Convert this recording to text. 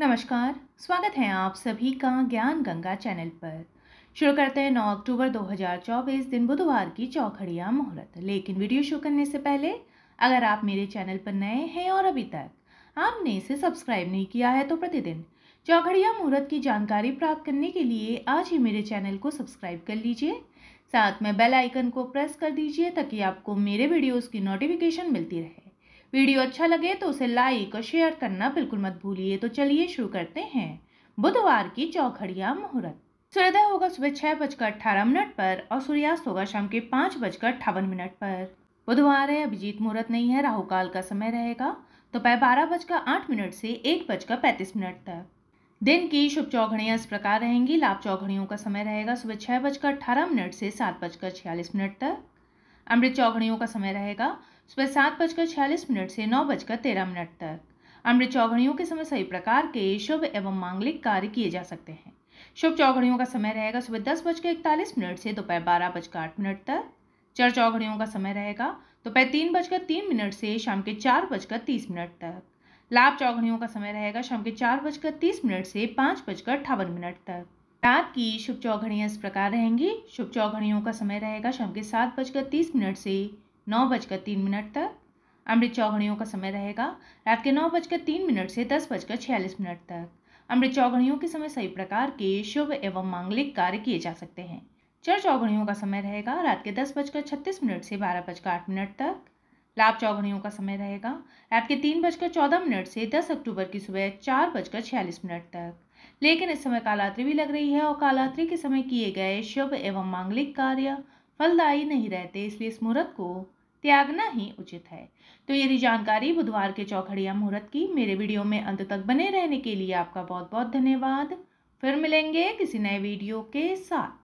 नमस्कार स्वागत है आप सभी का ज्ञान गंगा चैनल पर शुरू करते हैं 9 अक्टूबर 2024 दिन बुधवार की चौखड़िया मुहूर्त लेकिन वीडियो शुरू करने से पहले अगर आप मेरे चैनल पर नए हैं और अभी तक आपने इसे सब्सक्राइब नहीं किया है तो प्रतिदिन चौखड़िया मुहूर्त की जानकारी प्राप्त करने के लिए आज ही मेरे चैनल को सब्सक्राइब कर लीजिए साथ में बेल आइकन को प्रेस कर दीजिए ताकि आपको मेरे वीडियोज़ की नोटिफिकेशन मिलती रहे वीडियो अच्छा लगे तो उसे लाइक और शेयर करना बिल्कुल मत भूलिए तो चलिए शुरू करते हैं बुधवार की चौखड़िया मुहूर्त सूर्योदय होगा सुबह छह बजकर अठारह मिनट पर और सूर्यास्त होगा शाम के पाँच बजकर अट्ठावन मिनट पर बुधवार है अभिजीत मुहूर्त नहीं है राहु काल का समय रहेगा दोपहर तो बारह बजकर आठ मिनट से एक बजकर पैंतीस मिनट तक दिन की शुभ चौघड़ियाँ इस प्रकार रहेंगी लाभ चौघड़ियों का समय रहेगा सुबह छह बजकर अठारह मिनट से सात बजकर छियालीस मिनट तक अमृत चौघड़ियों का समय रहेगा सुबह सात बजकर छियालीस मिनट से नौ बजकर तेरह मिनट तक अमृत चौघड़ियों के समय सभी प्रकार के शुभ एवं मांगलिक कार्य किए जा सकते हैं शुभ चौघड़ियों का समय रहेगा सुबह दस बजकर इकतालीस मिनट से दोपहर बारह बजकर आठ मिनट तक चर चौघड़ियों का समय रहेगा दोपहर तीन बजकर तीन मिनट से शाम के चार बजकर तीस मिनट तक लाभ चौघड़ियों का समय रहेगा शाम के चार बजकर तीस मिनट से पाँच बजकर अठावन मिनट तक रात की शुभ चौघड़ियाँ इस प्रकार रहेंगी शुभ चौघड़ियों का समय रहेगा शाम के सात बजकर तीस मिनट से नौ बजकर तीन मिनट तक अमृत चौघड़ियों का समय रहेगा रात के नौ बजकर तीन मिनट से दस बजकर छियालीस मिनट तक अमृत चौघड़ियों के समय सही प्रकार के शुभ एवं मांगलिक कार्य किए जा सकते हैं चर चौघड़ियों का समय रहेगा रात के दस बजकर छत्तीस मिनट से बारह बजकर आठ मिनट तक लाभ चौघड़ियों का समय रहेगा रात के तीन बजकर चौदह मिनट से दस अक्टूबर की सुबह चार बजकर छियालीस मिनट तक लेकिन इस समय कालात्रि भी लग रही है और कालात्रि के समय किए गए शुभ एवं मांगलिक कार्य फलदायी नहीं रहते इसलिए इस मुहूर्त को त्यागना ही उचित है तो यदि जानकारी बुधवार के चौखड़िया मुहूर्त की मेरे वीडियो में अंत तक बने रहने के लिए आपका बहुत बहुत धन्यवाद फिर मिलेंगे किसी नए वीडियो के साथ